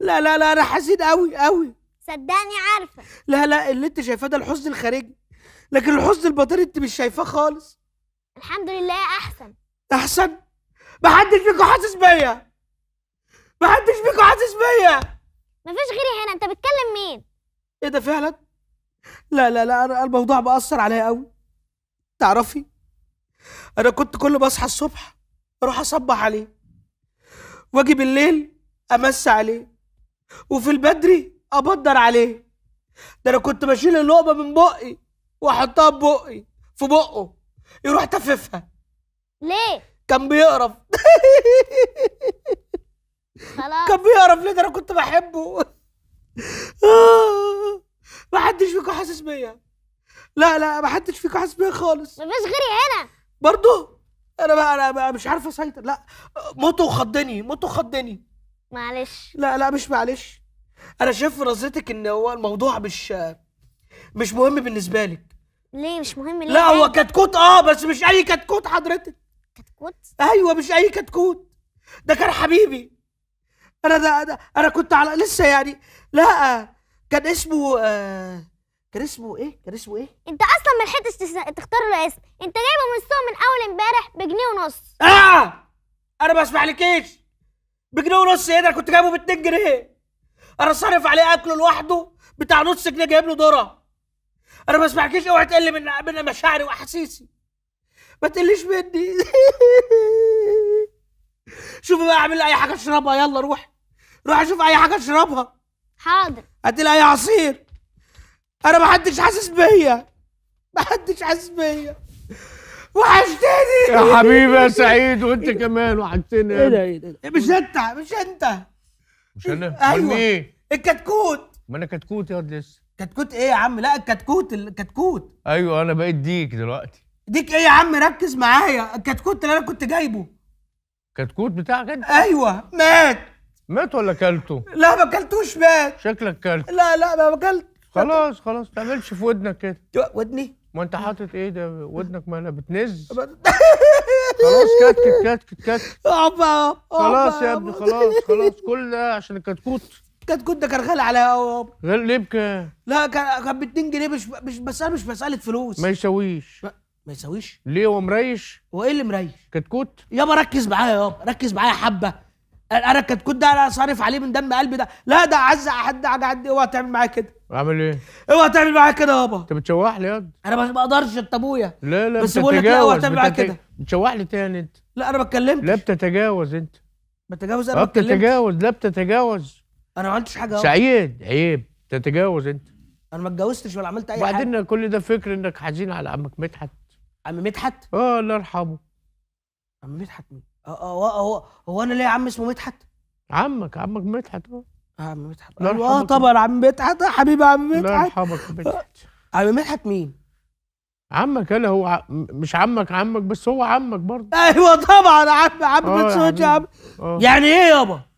لا لا لا انا حزين قوي قوي صدقني عارفه لا لا اللي انت شايفاه ده الحزن الخارجي لكن الحزن الباطني انت مش شايفاه خالص الحمد لله احسن احسن محدش فيكم حاسس بيا محدش فيكم حاسس بيا مفيش غيري هنا انت بتكلم مين ايه ده فعلا لا لا لا انا الموضوع بأثر عليا قوي تعرفي انا كنت كل ما اصحى الصبح اروح اصبح عليه واجي بالليل امس عليه وفي البدري ابدر عليه ده انا كنت بشيل اللقمه من بقي واحطها في بقي في بقه يروح تففها ليه كان بيقرف خلاص كان بيقرف ليه ده انا كنت بحبه آه. محدش فيكم حاسس بيا لا لا محدش فيكم حاسس بيا خالص مفيش غيري هنا برضه انا بقى انا بقى مش عارف اسيطر لا موته خضني موته خضني معلش لا لا مش معلش انا شايف في نظرتك ان هو الموضوع مش مش مهم بالنسبه لك ليه مش مهم ليه لا هو كتكوت اه بس مش اي كتكوت حضرتك كتكوت ايوه مش اي كتكوت ده كان حبيبي انا ده, ده انا كنت على لسه يعني لا كان اسمه آه كان اسمه ايه كان اسمه ايه انت اصلا ما لحقتش تختار له اسم انت جايبه من السوق من اول امبارح بجنيه ونص اه انا ما بسمحلكيش بجنيه ونص ايه ده كنت جايبه ب 2 جنيه انا صارف عليه اكله لوحده بتاع نص جنيه جايب له ذره انا ما بسمعكيش اوعي تقل من من مشاعري واحاسيسي ما تقليش مني شوفي بقى اعمل لي اي حاجه اشربها يلا روحي روحي اشوف اي حاجه اشربها حاضر هات لي اي عصير انا ما حدش حاسس بيا ما حدش حاسس بيا وحشتني يا حبيبي يا سعيد وانت كمان وحشتنا ايه ده ايه ده إيه، مش انت مش انت مش انا ايوه ايه الكتكوت ما انا كتكوت يا لسه كتكوت ايه يا عم لا الكتكوت الكتكوت ايوه انا بقيت ديك دلوقتي ديك ايه يا عم ركز معايا الكتكوت اللي انا كنت جايبه كتكوت بتاعك انت ايوه مات مات ولا كلته لا ما كلتوش مات شكلك كلت لا لا ما كلت خلاص خلاص ما تعملش في ودنك كده ودني ما انت حاطط ايه ده ودنك مالها بتنز خلاص كات كات, كات. خلاص يا ابني خلاص خلاص كل ده عشان الكتكوت الكتكوت ده كان غالي عليا قوي غالي ليه بكام؟ لا كان كان ب 2 جنيه مش مش مساله مش مساله فلوس ما يساويش ما, ما يساويش ليه هو مريش؟ هو ايه اللي مريش؟ كتكوت يابا ركز معايا يابا ركز معايا حبه انا كنت كنت انا صارف عليه من دم قلبي ده لا ده عز حد حاجه عندي اوعى تعمل معايا كده اعمل ايه اوعى تعمل معايا كده يابا انت بتشوح لي يابا انا ما بقدرش انت ابويا لا لا بس بقول لك لا اوعى تعمل معايا كده بتشوح لي تاني انت لا انا ما اتكلمتش لا بتتجاوز انت بتتجاوز انا بتتجاوز لا بتتجاوز انا ما عملتش حاجه اهو سعيد عيب تتجاوز انت انا ما اتجوزتش ولا عملت اي حاجه وبعدين كل ده فكر انك حزين على عمك مدحت عم مدحت اه الله يرحمه عم مدحت مين أه، أه، هو هو هو انا ليه عم اسمه مدحت؟ عمك عمك مدحت اه, آه، عم مدحت اه طبعا عم مدحت حبيبي عم مدحت لا يرحمك مدحت عم مدحت مين؟ عمك انا هو ع... مش عمك عمك بس هو عمك برضه ايوه طبعا عم عم بتسوتش يعني. عم يعني ايه يابا؟